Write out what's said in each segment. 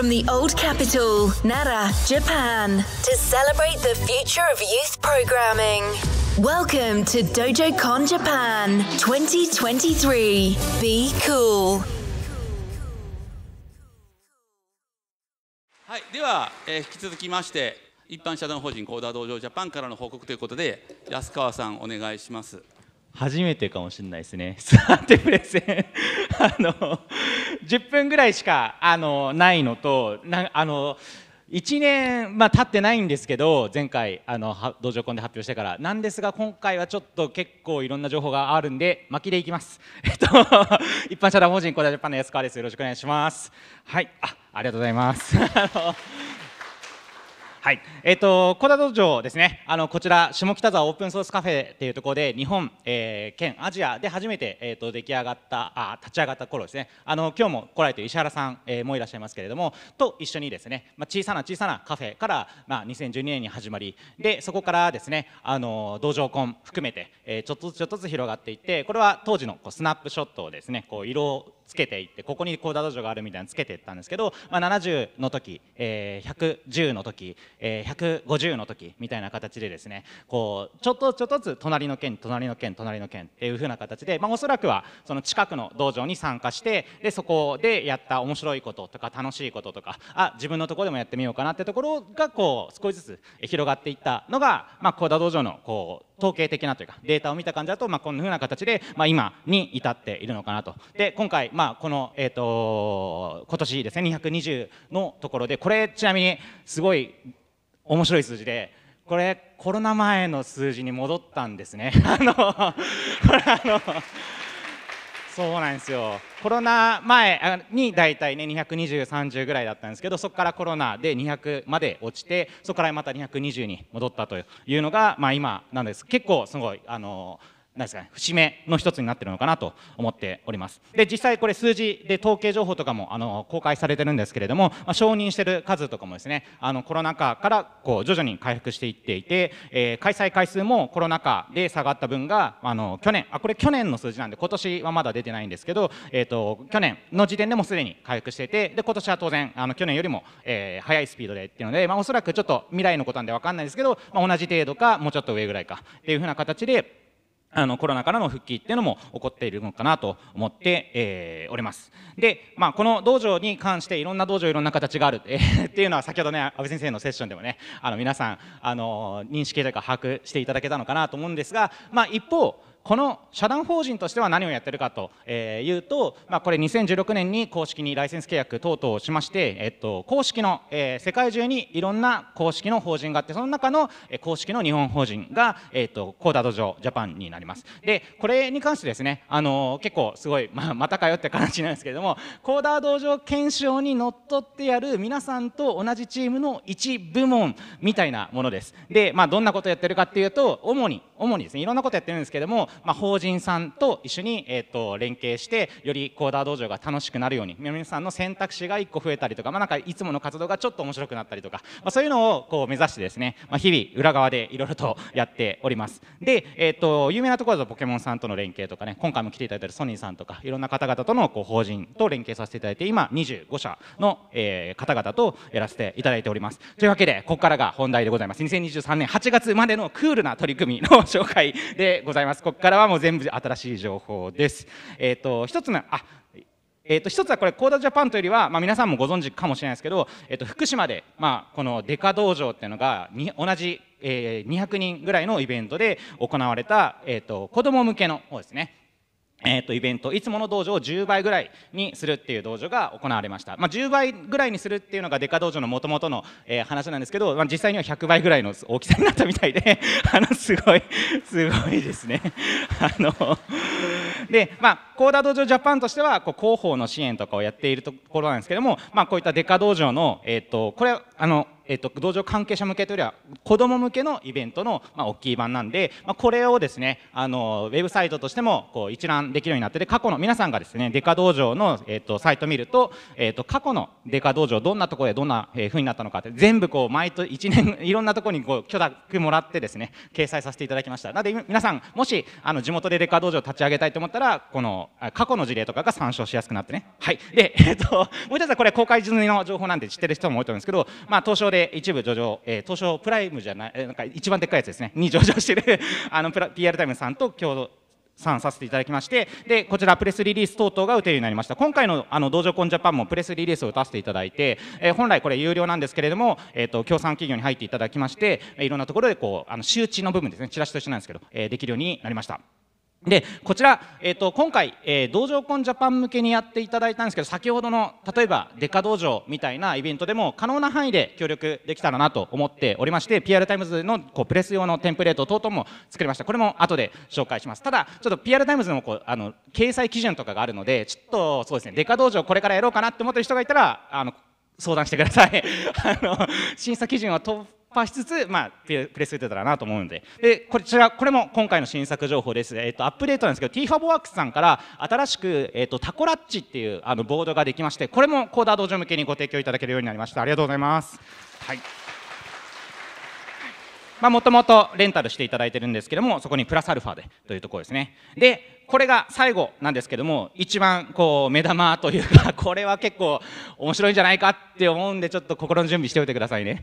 from the old capital, Nara, Japan, to celebrate the future of youth programming. Welcome to DojoCon Japan 2023. Be cool. はい、では、えー、引き続きまして一般社団法人コーダー道場ジャパンからの報告ということで安川さんお願いします初めてかもしれないですねスタープレゼンあの10分ぐらいしかあのないのとなあの1年、まあ、経ってないんですけど前回あの道場コンで発表してからなんですが今回はちょっと結構いろんな情報があるんで巻きでいきます、えっと、一般社団法人コーダジャパンの安川ですよろしくお願いしますはいあありがとうございます はい、えっ、ー、と、コダ道場ですね。あの、こちら下北沢オープンソースカフェっていうところで、日本、えー、県アジアで初めて、えっ、ー、と、出来上がった、あ、立ち上がった頃ですね。あの、今日も来られて石原さん、えー、もいらっしゃいますけれども、と一緒にですね。まあ、小さな小さなカフェから、まあ、2012年に始まり、で、そこからですね。あの、道場コン含めて、えー、ちょっとずつちょっとずつ広がっていって、これは当時のこうスナップショットをですね。こう色つけていってここにコーダ道場があるみたいなつけていったんですけど、まあ、70の時、えー、110の時、えー、150の時みたいな形でですねこうちょっとちょっとずつ隣の県隣の県隣の県っていうふうな形で、まあ、おそらくはその近くの道場に参加してでそこでやった面白いこととか楽しいこととかあ自分のとこでもやってみようかなってところがこう少しずつ広がっていったのが、まあ、コーダ道場のこう統計的なというかデータを見た感じだと、まあ、こんなふうな形で、まあ、今に至っているのかなと。で今回、まあ、この、えーと、今年ですね220のところでこれちなみにすごい面白い数字でこれコロナ前の数字に戻ったんですね。あのこれあのそうなんですよコロナ前に大体ね22030ぐらいだったんですけどそこからコロナで200まで落ちてそこからまた220に戻ったというのが、まあ、今なんです結構すごいあの何ですかね、節目の一つになってるのかなと思っております。で、実際これ数字で統計情報とかもあの公開されてるんですけれども、まあ、承認してる数とかもですね、あのコロナ禍からこう徐々に回復していっていて、えー、開催回数もコロナ禍で下がった分が、あの去年、あ、これ去年の数字なんで今年はまだ出てないんですけど、えっ、ー、と、去年の時点でもすでに回復していて、で、今年は当然、あの去年よりも、えー、早いスピードでっていうので、まあおそらくちょっと未来のことなんでわかんないですけど、まあ、同じ程度かもうちょっと上ぐらいかっていうふうな形で、あのコロナからの復帰っていうのも起こっているのかなと思って、えー、おります。で、まあ、この道場に関していろんな道場いろんな形がある、えー、っていうのは先ほどね阿部先生のセッションでもねあの皆さんあの認識というか把握していただけたのかなと思うんですが、まあ、一方この社団法人としては何をやってるかというと、まあ、これ2016年に公式にライセンス契約等々をしまして、えっと、公式の、えー、世界中にいろんな公式の法人があってその中の公式の日本法人が、えっと、コーダド道場ジャパンになります。でこれに関してですね、あのー、結構すごい、まあ、またかよって感じなんですけれどもコーダー道場検証にのっとってやる皆さんと同じチームの一部門みたいなものです。で、まあ、どんなことやってるかっていうと主に主にですねいろんなことやってるんですけれどもまあ、法人さんと一緒に、えーと、連携してよりコーダー道場が楽しくなるように皆さんの選択肢が1個増えたりとか,、まあ、なんかいつもの活動がちょっと面白くなったりとか、まあ、そういうのをこう目指してですね、まあ、日々裏側でいろいろとやっております。で、えーと、有名なところだとポケモンさんとの連携とかね今回も来ていただいてるソニーさんとかいろんな方々とのこう法人と連携させていただいて今25社の、えー、方々とやらせていただいております。というわけでここからが本題でございます。2023年8月までのクールな取り組みの 紹介でございます。こからはもう全部新しい情報です。えっ、ー、と一つのあえー、と一つはこれ、コーダジャパンというよりは、まあ、皆さんもご存知かもしれないですけど、えー、と福島で、まあ、このデカ道場っていうのがに同じ、えー、200人ぐらいのイベントで行われた、えー、と子ども向けの方ですね、えー、とイベントいつもの道場を10倍ぐらいにするっていう道場が行われました、まあ、10倍ぐらいにするっていうのがデカ道場のもともとの、えー、話なんですけど、まあ、実際には100倍ぐらいの大きさになったみたいで あのすごいすごいですね あのでまあー田道場ジャパンとしてはこう広報の支援とかをやっているところなんですけども、まあ、こういったデカ道場の、えーとこれあのえっと、道場関係者向けというよりは子ども向けのイベントの、まあ、大きい版なんで、まあ、これをですねあのウェブサイトとしてもこう一覧できるようになってて過去の皆さんがですねデカ道場の、えっと、サイト見ると、えっと、過去のデカ道場どんなところでどんなふうになったのかって全部こう毎1年 いろんなところにこう許諾もらってですね掲載させていただきました。なので皆さんもしあの地元でデカ道場を立ち上げたいと思ったらこの過去の事例とかが参照しやすくなってね。はい、で、えっと、もう一つはこれ公開済みの情報なんで知ってる人も多いと思うんですけど、まあ、東証でで一部上場、えー、東証プライムじゃない、えなんか一番でっかいやつですね に上場してる あのプラ PR タイムさんと共同んさせていただきましてでこちらプレスリリース等々が打てるようになりました今回のあの道場コンジャパンもプレスリリースを打たせていただいて、えー、本来これ有料なんですけれども、えーと、協賛企業に入っていただきましていろんなところでこうあの周知の部分ですねチラシと一緒なんですけど、えー、できるようになりました。でこちら、えーと、今回、えー、道場コンジャパン向けにやっていただいたんですけど先ほどの例えばデカ道場みたいなイベントでも可能な範囲で協力できたらなと思っておりまして PR タイムズのこうプレス用のテンプレート等々も作りましたこれも後で紹介しますただちょっと PR タイムズのこうあの掲載基準とかがあるのでちょっとそうですねデカ道場これからやろうかなって思ってる人がいたらあの相談してください あの審査基準は破しつつ、まあ、プレス打てたらなと思うのででこちらこれも今回の新作情報です、えーと、アップデートなんですけど t f a b w o r k s さんから新しく、えーとタコラッチっていうあのボードができましてこれもコーダー道場向けにご提供いただけるようになりましたありがとうございます。はいもともとレンタルしていただいてるんですけどもそこにプラスアルファでというところですねでこれが最後なんですけども一番こう目玉というか これは結構面白いんじゃないかって思うんでちょっと心の準備しておいてくださいね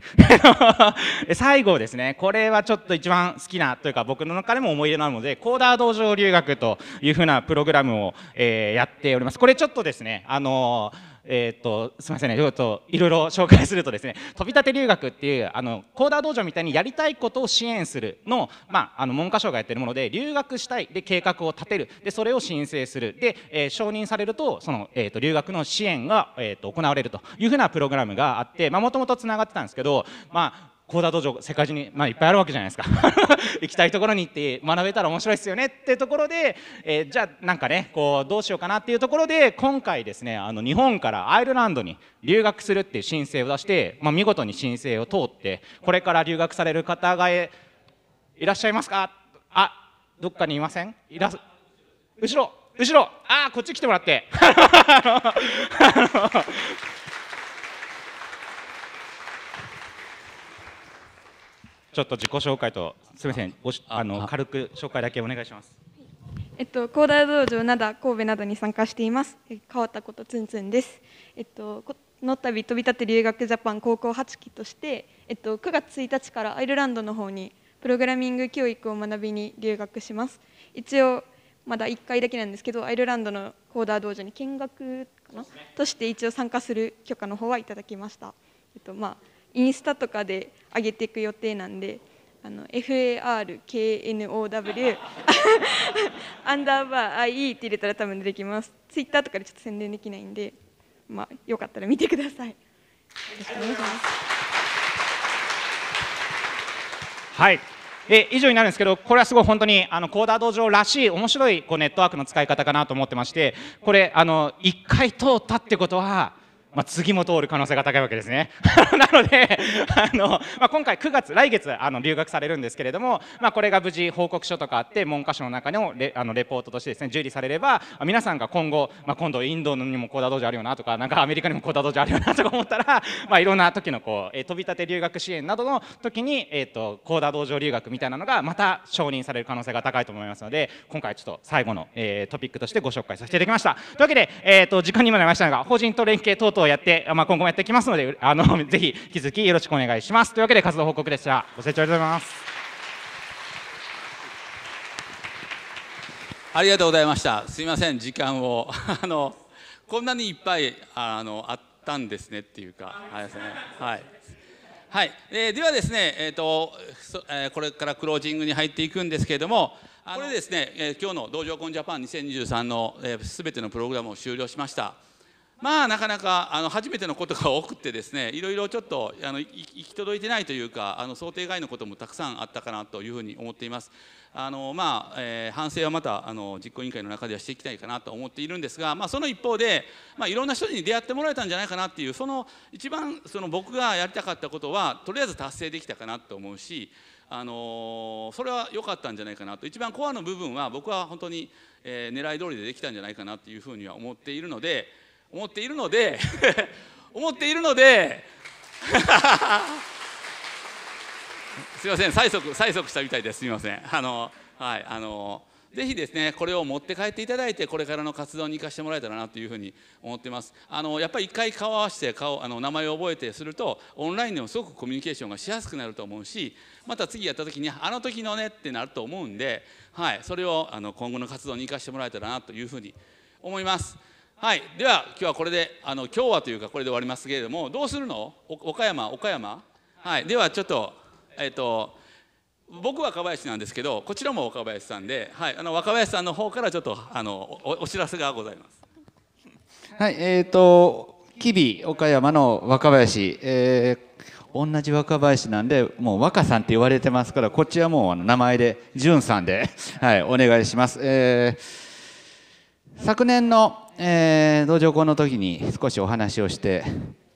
最後ですねこれはちょっと一番好きなというか僕の中でも思い出なのでコーダー道場留学というふうなプログラムを、えやっておりますこれちょっとですねあのーえー、っとすみませんねちょっといろいろ 紹介するとですね飛び立て留学っていうあのコーダー道場みたいにやりたいことを支援するの,、まあ、あの文科省がやってるもので留学したいで計画を立てるでそれを申請するで、えー、承認されるとその、えー、と留学の支援が、えー、と行われるというふうなプログラムがあってもともとつながってたんですけどまあダー道場世界中に、まあ、いっぱいあるわけじゃないですか 行きたいところに行って学べたら面白いですよねっていうところで、えー、じゃあなんかねこうどうしようかなっていうところで今回ですねあの日本からアイルランドに留学するっていう申請を出して、まあ、見事に申請を通ってこれから留学される方がいらっしゃいますかあどっかにいませんいら後ろ後ろああこっち来てもらってちょっと自己紹介とすみませんおしあの軽く紹介だけお願いします。えっと、高大道場など神戸などに参加しています変わったことつんつんです、えっと、この度飛び立て留学ジャパン高校8期として、えっと、9月1日からアイルランドの方にプログラミング教育を学びに留学します一応まだ1回だけなんですけどアイルランドのコーダー道場に見学かな、として一応参加する許可の方はいただきました、えっとまあ、インスタとかで上げていく予定なんで。FARKNOW アンダーバー IE って入れたら多分出てきますツイッターとかでちょっと宣伝できないんで、まあ、よかったら見てくださいよろしくお願いしますはい以上になるんですけどこれはすごい本当にあのコーダー道場らしい面白いこうネットワークの使い方かなと思ってましてこれあの1回通ったってことはまあ、次も通る可能性が高いわけですね。なのであの、まあ、今回9月来月あの留学されるんですけれども、まあ、これが無事報告書とかあって文科省の中のレあのレポートとしてですね受理されれば皆さんが今後、まあ、今度インドにもコーダ道場あるよなとかなんかアメリカにもコーダ道場あるよなとか思ったら、まあ、いろんな時のこう、えー、飛び立て留学支援などの時に、えーと、コーダ道場留学みたいなのがまた承認される可能性が高いと思いますので今回ちょっと最後の、えー、トピックとしてご紹介させていただきました。というわけで、えーと時間にもなりましたが法人と連携等々やって、まあ、今後もやっていきますので、あの、ぜひ引き続きよろしくお願いします。というわけで活動報告でした。ご清聴ありがとうございます。ありがとうございました。すいません、時間を。あの、こんなにいっぱい、あの、あったんですねっていうか、はいですね。はい。はい、えー、ではですね、えーとえー、これからクロージングに入っていくんですけれどもこれですね、えー、今日の「道場コンジャパン2023の」の、えー、べてのプログラムを終了しました。まあなかなかあの初めてのことが多くてですねいろいろちょっとあの行き届いてないというかあの想定外のこともたくさんあったかなというふうに思っていますあの、まあえ反省はまたあの実行委員会の中ではしていきたいかなと思っているんですが、まあ、その一方で、まあ、いろんな人に出会ってもらえたんじゃないかなっていうその一番その僕がやりたかったことはとりあえず達成できたかなと思うしあのそれは良かったんじゃないかなと一番コアの部分は僕は本当に、えー、狙い通りでできたんじゃないかなというふうには思っているので。思っているので 思っているので すいません催促催促したみたいですすみませんあのはいあのぜひですねこれを持って帰っていただいてこれからの活動に生かしてもらえたらなというふうに思ってますあのやっぱり一回顔合わせて顔あの名前を覚えてするとオンラインでもすごくコミュニケーションがしやすくなると思うしまた次やった時にあの時のねってなると思うんで、はい、それをあの今後の活動に生かしてもらえたらなというふうに思いますはい、では今日はこれであの今日はというかこれで終わりますけれどもどうするの岡山岡山はいではちょっとえっ、ー、と僕は若林なんですけどこちらも若林さんで、はい、あの若林さんの方からちょっとあのお知らせがございます。はいえーと、吉備岡山の若林、えー、同じ若林なんでもう若さんって言われてますからこっちはもうあの名前で潤さんで、はい、お願いします。えー昨年の、えー、道場校の時に少しお話をして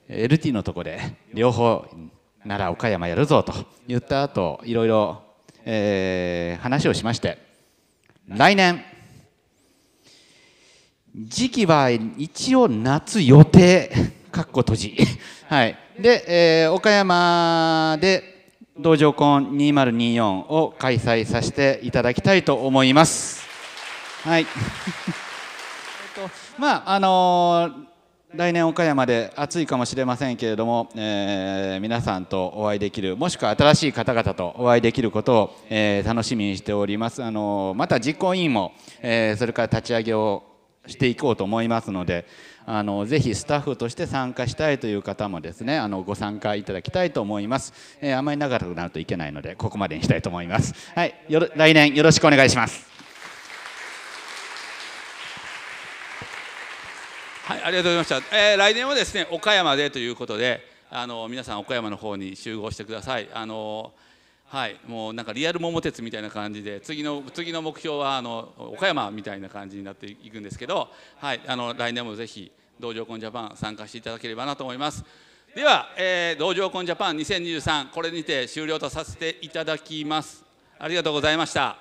LT のとこで両方なら岡山やるぞと言った後いろいろ、えー、話をしまして来年時期は一応夏予定かっこ閉じ はいで、えー、岡山で道場コン2024を開催させていただきたいと思います。はいまああのー、来年岡山で暑いかもしれませんけれども、えー、皆さんとお会いできるもしくは新しい方々とお会いできることを、えー、楽しみにしております、あのまた実行委員も、えそれから立ち上げをしていこうと思いますのであのぜひスタッフとして参加したいという方もですねあのご参加いただきたいと思います、えー、あまり長くなるといけないのでここまでにしたいと思いますはい来年よろしくお願いしますはい、ありがとうございました、えー、来年はですね岡山でということであの皆さん岡山の方に集合してくださいあのはいもうなんかリアル桃鉄みたいな感じで次の次の目標はあの岡山みたいな感じになっていくんですけどはいあの来年もぜひ道場コンジャパン参加していただければなと思いますでは、えー、道場コンジャパン2023これにて終了とさせていただきますありがとうございました